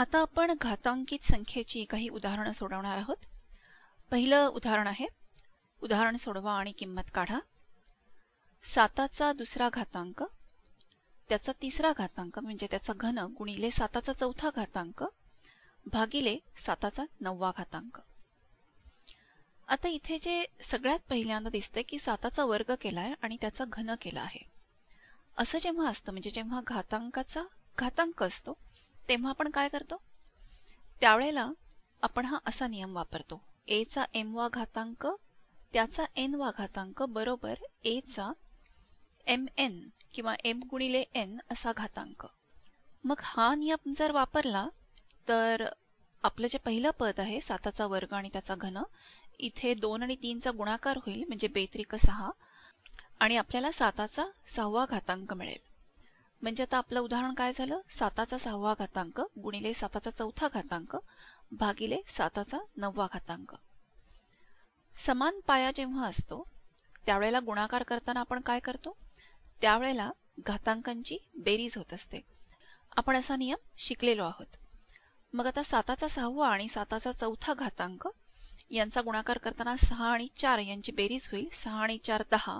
आता आपण घातांकित संख्येची काही उदाहरणं सोडवणार आहोत पहिलं उदाहरण आहे उदाहरण सोडवा आणि किंमत काढा साताचा दुसरा घातांक त्याचा तिसरा घातांक म्हणजे त्याचा घन गुणिले साताचा चौथा घातांक भागिले साताचा नववा घातांक आता इथे जे सगळ्यात पहिल्यांदा दिसतंय की साताचा वर्ग केला आहे आणि त्याचा घन केला आहे असं जेव्हा असतं म्हणजे जेव्हा घातांकाचा घातांक असतो तेव्हा आपण काय करतो त्यावेळेला आपण हा असा नियम वापरतो एचा एम वा घातांक त्याचा एन वा घातांक बरोबर एचा एम एन किंवा एम गुणिले एन असा घातांक मग हा नियम जर वापरला तर आपलं जे पहिलं पद आहे साताचा वर्ग आणि त्याचा घन इथे दोन आणि तीनचा गुणाकार होईल म्हणजे बेत्रिक सहा आणि आपल्याला साताचा सहावा घातांक मिळेल म्हणजे आता आपलं उदाहरण काय झालं साताचा सहावा घातांक गुणिले साताचा चौथा घातांक भागिले साताचा नववा घातांक समान पाया जेव्हा असतो त्यावेळेला गुणाकार करताना आपण काय करतो त्यावेळेला घातांकांची बेरीज होत असते आपण असा नियम शिकलेलो आहोत मग आता साताचा सहावा आणि साताचा चौथा घातांक यांचा गुणाकार करताना सहा आणि चार यांची बेरीज होईल सहा आणि चार दहा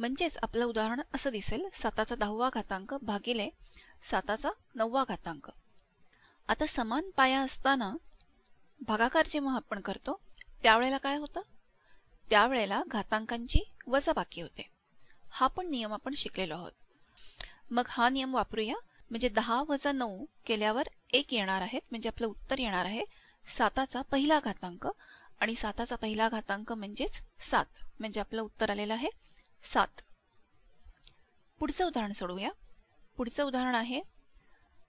म्हणजेच आपलं उदाहरण असं दिसेल साताचा दहावा घातांक भागिले साताचा नववा घातांक आता समान पाया असताना भागाकार जेव्हा आपण करतो त्यावेळेला काय होतं त्यावेळेला घातांकांची वजा बाकी होते हा पण नियम आपण शिकलेलो आहोत मग हा नियम वापरूया म्हणजे दहा वजा नऊ केल्यावर एक येणार आहेत म्हणजे आपलं उत्तर येणार आहे साताचा पहिला घातांक आणि साताचा पहिला घातांक म्हणजेच सात म्हणजे आपलं उत्तर आलेलं आहे सात पुढचं उदाहरण सोडूया पुढचं उदाहरण आहे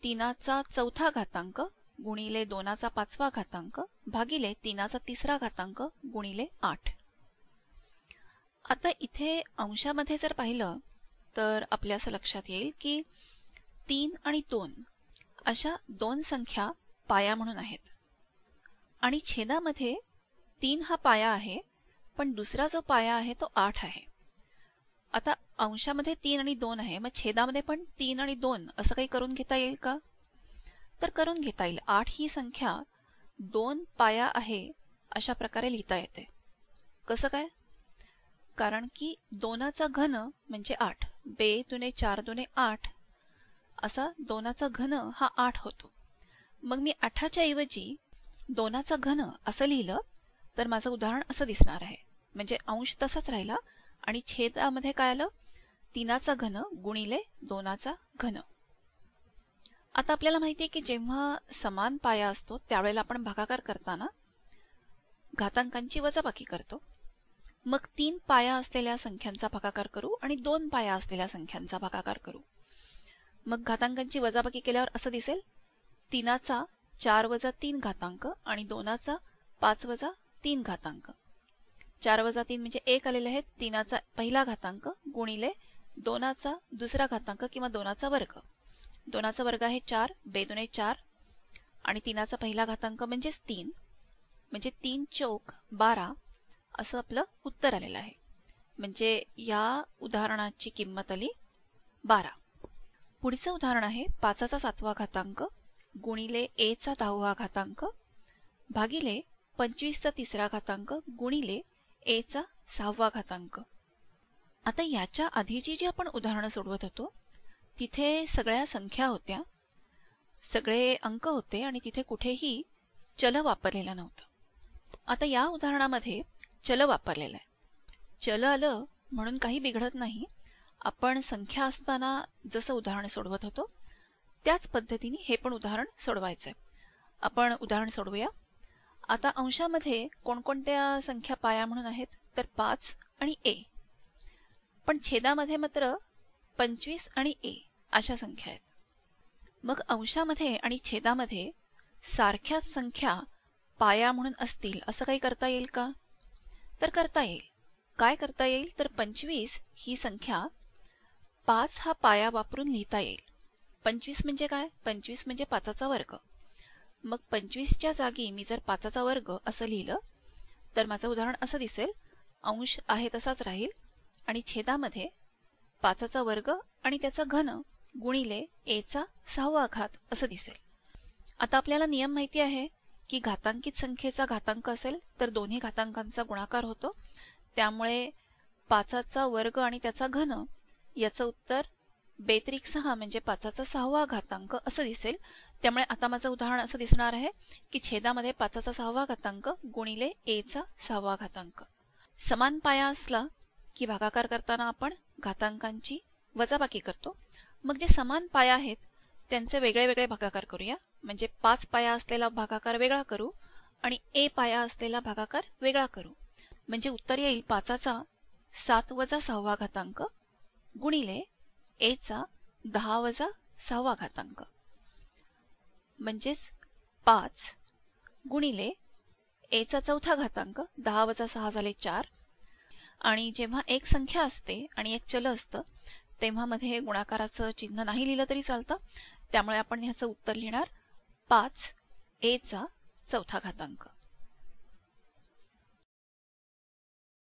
तीनाचा चौथा घातांक गुणिले दोनाचा पाचवा घातांक भागिले तीनाचा तिसरा घातांक गुणिले आठ आता इथे अंशामध्ये जर पाहिलं तर आपल्या असं लक्षात येईल की तीन आणि दोन अशा दोन संख्या पाया म्हणून आहेत आणि छेदामध्ये तीन हा पाया आहे पण दुसरा जो पाया आहे तो आठ आहे आता अंशामध्ये तीन आणि दोन आहे मग छेदामध्ये पण तीन आणि दोन असं काही करून घेता येईल का तर करून घेता येईल आठ ही संख्या दोन पाया आहे अशा प्रकारे लिहिता येते कसं काय कारण की दोनाचा घन म्हणजे आठ बे दुने चार दुने आठ असा दोनाचा घन हा आठ होतो मग मी आठाच्या ऐवजी दोनाचा घन असं लिहिलं तर माझं उदाहरण असं दिसणार आहे म्हणजे अंश तसाच राहिला आणि छेदामध्ये काय आलं तीनाचा घन गुणिले दोनाचा घन आता आपल्याला माहिती आहे की जेव्हा समान पाया असतो त्यावेळेला आपण भागाकार करताना घातांकांची वजाबाकी करतो मग तीन पाया असलेल्या संख्यांचा भागाकार करू आणि दोन पाया असलेल्या संख्यांचा भागाकार करू मग घातांकांची वजाबाकी केल्यावर असं दिसेल तीनाचा चार वजा तीन घातांक आणि दोनाचा पाच वजा तीन घातांक चार वजा तीन म्हणजे एक आलेले आहेत तीनाचा पहिला घातांक गुणिले दोनाचा दुसरा घातांक किंवा दोनाचा वर्ग दोनाचा वर्ग आहे चार बेदोने चार आणि तीनाचा पहिला घातांक म्हणजेच तीन म्हणजे तीन चौक बारा असं आपलं उत्तर आलेलं आहे म्हणजे या उदाहरणाची किंमत आली बारा पुढचं उदाहरण आहे पाचाचा सातवा घातांक गुणिले एचा दहावा घातांक भागिले पंचवीसचा तिसरा घातांक गुणिले एचा सहावा घातांक आता याच्या आधीची जी आपण उदाहरणं सोडवत होतो तिथे सगळ्या संख्या होत्या सगळे अंक होते आणि तिथे कुठेही चल वापरलेलं नव्हतं आता या उदाहरणामध्ये चल वापरलेलं आहे चल आलं म्हणून काही बिघडत नाही आपण संख्या असताना जसं उदाहरण सोडवत होतो त्याच पद्धतीने हे पण उदाहरण सोडवायचं आहे आपण उदाहरण सोडवूया आता अंशामध्ये कोणकोणत्या संख्या पाया म्हणून आहेत तर पाच आणि ए पण छेदामध्ये मात्र पंचवीस आणि ए अशा संख्या आहेत मग अंशामध्ये आणि छेदामध्ये सारख्याच संख्या पाया म्हणून असतील असं काही करता येईल का तर करता येईल काय करता येईल तर पंचवीस ही संख्या पाच हा पाया वापरून लिहिता येईल पंचवीस म्हणजे काय पंचवीस म्हणजे पाचाचा वर्ग मग पंचवीसच्या जागी मी जर पाचाचा वर्ग असं लिहिलं तर माझं उदाहरण असं दिसेल अंश आहे तसाच राहील आणि छेदामध्ये पाचाचा वर्ग आणि त्याचा घन गुणिले एचा सहावा घात असं दिसेल आता आपल्याला नियम माहिती आहे की घातांकित संख्येचा घातांक असेल तर दोन्ही घातांकांचा गुणाकार होतो त्यामुळे पाचाचा वर्ग आणि त्याचा घन याचं उत्तर बेत्रिक सहा म्हणजे पाचाचा सहावा घातांक असं दिसेल त्यामुळे आता माझं उदाहरण असं दिसणार आहे की छेदामध्ये पाचाचा सहावा घातांक गुणिले एचा सहावा घातांक समान पाया असला की भागाकार करताना आपण घातांकांची वजाबाकी करतो मग जे समान पाया आहेत त्यांचे वेगळे वेगळे भागाकार करूया म्हणजे पाच पाया असलेला भागाकार वेगळा करू आणि ए पाया असलेला भागाकार वेगळा करू म्हणजे उत्तर येईल पाचाचा सात वजा सहावा घातांक गुणिले एचा दहा वजा सहावा घातांक म्हणजेच पाच गुणिले एचा चौथा घातांक दहा वजा सहा झाले चार आणि जेव्हा एक संख्या असते आणि एक चल असतं तेव्हा मध्ये गुणाकाराचं चिन्ह नाही लिहिलं तरी चालतं त्यामुळे आपण ह्याचं उत्तर लिहिणार पाच एचा चौथा घातांक